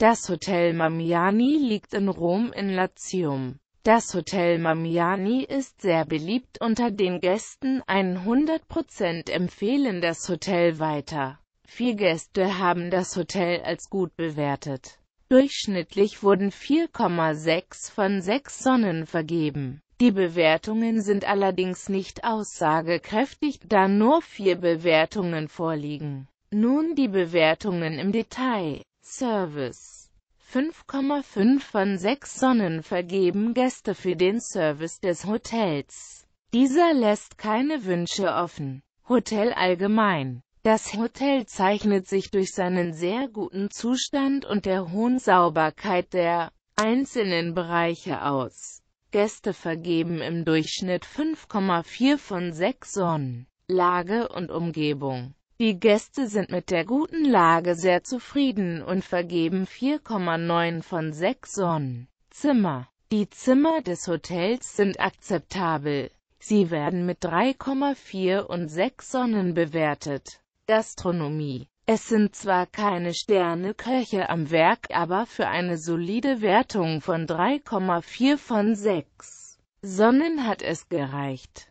Das Hotel Mamiani liegt in Rom in Latium. Das Hotel Mamiani ist sehr beliebt unter den Gästen, 100% empfehlen das Hotel weiter. Vier Gäste haben das Hotel als gut bewertet. Durchschnittlich wurden 4,6 von 6 Sonnen vergeben. Die Bewertungen sind allerdings nicht aussagekräftig, da nur vier Bewertungen vorliegen. Nun die Bewertungen im Detail. Service 5,5 von 6 Sonnen vergeben Gäste für den Service des Hotels. Dieser lässt keine Wünsche offen. Hotel allgemein das Hotel zeichnet sich durch seinen sehr guten Zustand und der hohen Sauberkeit der einzelnen Bereiche aus. Gäste vergeben im Durchschnitt 5,4 von 6 Sonnen. Lage und Umgebung die Gäste sind mit der guten Lage sehr zufrieden und vergeben 4,9 von 6 Sonnen. Zimmer. Die Zimmer des Hotels sind akzeptabel. Sie werden mit 3,4 und 6 Sonnen bewertet. Gastronomie. Es sind zwar keine Sterneköche am Werk, aber für eine solide Wertung von 3,4 von 6 Sonnen hat es gereicht.